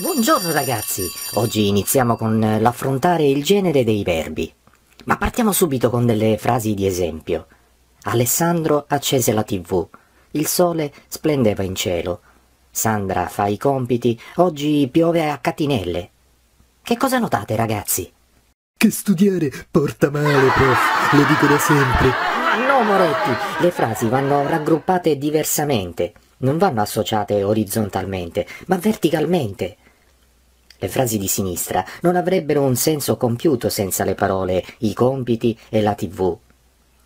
Buongiorno ragazzi, oggi iniziamo con l'affrontare il genere dei verbi. Ma partiamo subito con delle frasi di esempio. Alessandro accese la tv, il sole splendeva in cielo. Sandra fa i compiti, oggi piove a catinelle. Che cosa notate ragazzi? Che studiare porta male, prof, lo dico da sempre. Ma ah, no Moretti, le frasi vanno raggruppate diversamente. Non vanno associate orizzontalmente, ma verticalmente. Le frasi di sinistra non avrebbero un senso compiuto senza le parole, i compiti e la tv.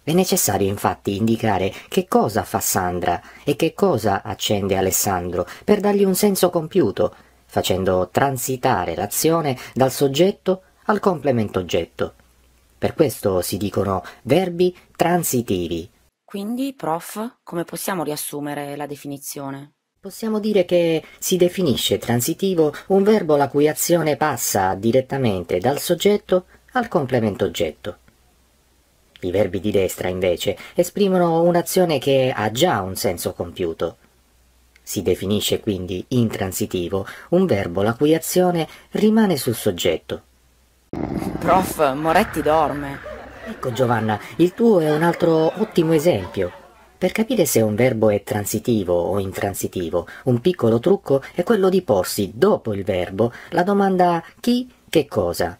È necessario infatti indicare che cosa fa Sandra e che cosa accende Alessandro per dargli un senso compiuto, facendo transitare l'azione dal soggetto al complemento oggetto. Per questo si dicono verbi transitivi. Quindi, prof, come possiamo riassumere la definizione? Possiamo dire che si definisce transitivo un verbo la cui azione passa direttamente dal soggetto al complemento oggetto. I verbi di destra, invece, esprimono un'azione che ha già un senso compiuto. Si definisce quindi intransitivo un verbo la cui azione rimane sul soggetto. Prof, Moretti dorme. Ecco Giovanna, il tuo è un altro ottimo esempio. Per capire se un verbo è transitivo o intransitivo, un piccolo trucco è quello di porsi dopo il verbo la domanda chi, che cosa.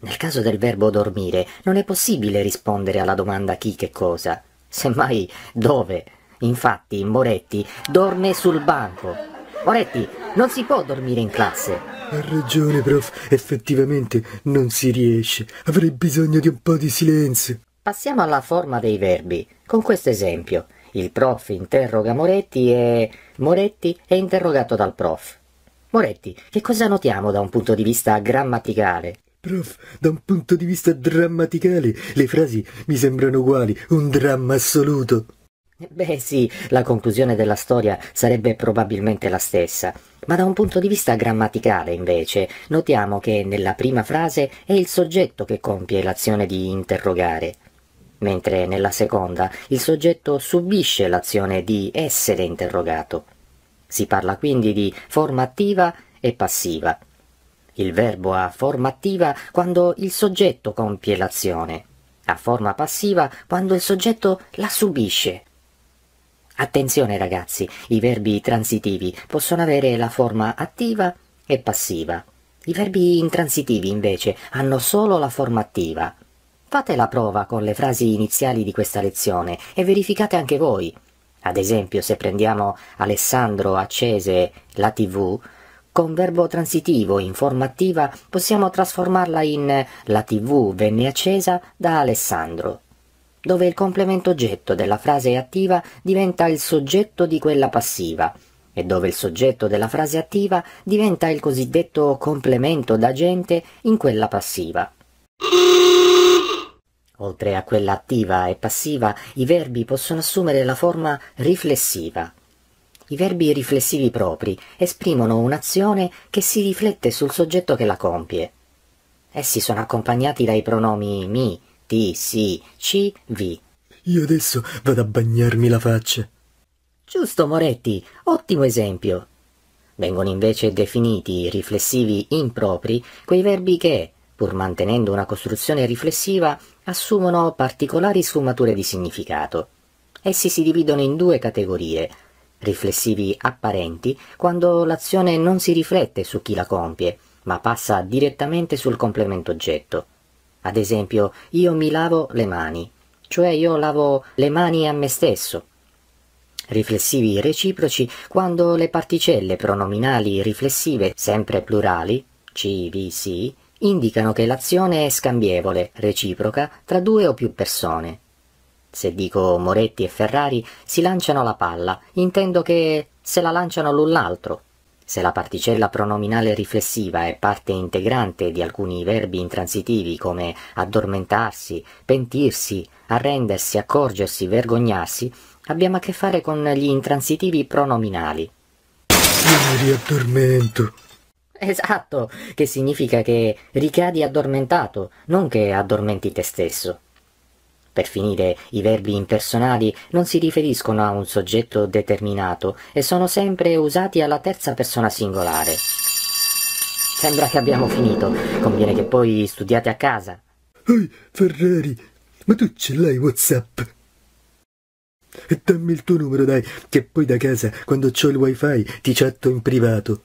Nel caso del verbo dormire non è possibile rispondere alla domanda chi, che cosa, semmai dove. Infatti Moretti dorme sul banco. Moretti, non si può dormire in classe. Ha ragione, prof, effettivamente non si riesce. Avrei bisogno di un po' di silenzio. Passiamo alla forma dei verbi, con questo esempio. Il prof interroga Moretti e Moretti è interrogato dal prof. Moretti, che cosa notiamo da un punto di vista grammaticale? Prof, da un punto di vista drammaticale, le frasi mi sembrano uguali, un dramma assoluto. Beh sì, la conclusione della storia sarebbe probabilmente la stessa, ma da un punto di vista grammaticale invece notiamo che nella prima frase è il soggetto che compie l'azione di interrogare mentre nella seconda il soggetto subisce l'azione di essere interrogato. Si parla quindi di forma attiva e passiva. Il verbo ha forma attiva quando il soggetto compie l'azione, ha forma passiva quando il soggetto la subisce. Attenzione ragazzi, i verbi transitivi possono avere la forma attiva e passiva. I verbi intransitivi invece hanno solo la forma attiva, Fate la prova con le frasi iniziali di questa lezione e verificate anche voi. Ad esempio, se prendiamo Alessandro accese la tv, con verbo transitivo in forma attiva possiamo trasformarla in la tv venne accesa da Alessandro, dove il complemento oggetto della frase attiva diventa il soggetto di quella passiva e dove il soggetto della frase attiva diventa il cosiddetto complemento d'agente in quella passiva. Oltre a quella attiva e passiva, i verbi possono assumere la forma riflessiva. I verbi riflessivi propri esprimono un'azione che si riflette sul soggetto che la compie. Essi sono accompagnati dai pronomi mi, ti, si, ci, vi. Io adesso vado a bagnarmi la faccia. Giusto, Moretti, ottimo esempio. Vengono invece definiti riflessivi impropri quei verbi che pur mantenendo una costruzione riflessiva, assumono particolari sfumature di significato. Essi si dividono in due categorie, riflessivi apparenti quando l'azione non si riflette su chi la compie, ma passa direttamente sul complemento oggetto. Ad esempio, io mi lavo le mani, cioè io lavo le mani a me stesso. Riflessivi reciproci quando le particelle pronominali riflessive, sempre plurali, C, V, C, indicano che l'azione è scambievole, reciproca, tra due o più persone. Se dico Moretti e Ferrari si lanciano la palla, intendo che se la lanciano l'un l'altro. Se la particella pronominale riflessiva è parte integrante di alcuni verbi intransitivi come addormentarsi, pentirsi, arrendersi, accorgersi, vergognarsi, abbiamo a che fare con gli intransitivi pronominali. Io mi riaddormento. Esatto, che significa che ricadi addormentato, non che addormenti te stesso. Per finire, i verbi impersonali non si riferiscono a un soggetto determinato e sono sempre usati alla terza persona singolare. Sembra che abbiamo finito, conviene che poi studiate a casa. Ehi, Ferrari, ma tu ce l'hai Whatsapp? E dammi il tuo numero, dai, che poi da casa, quando ho il wifi, ti chatto in privato.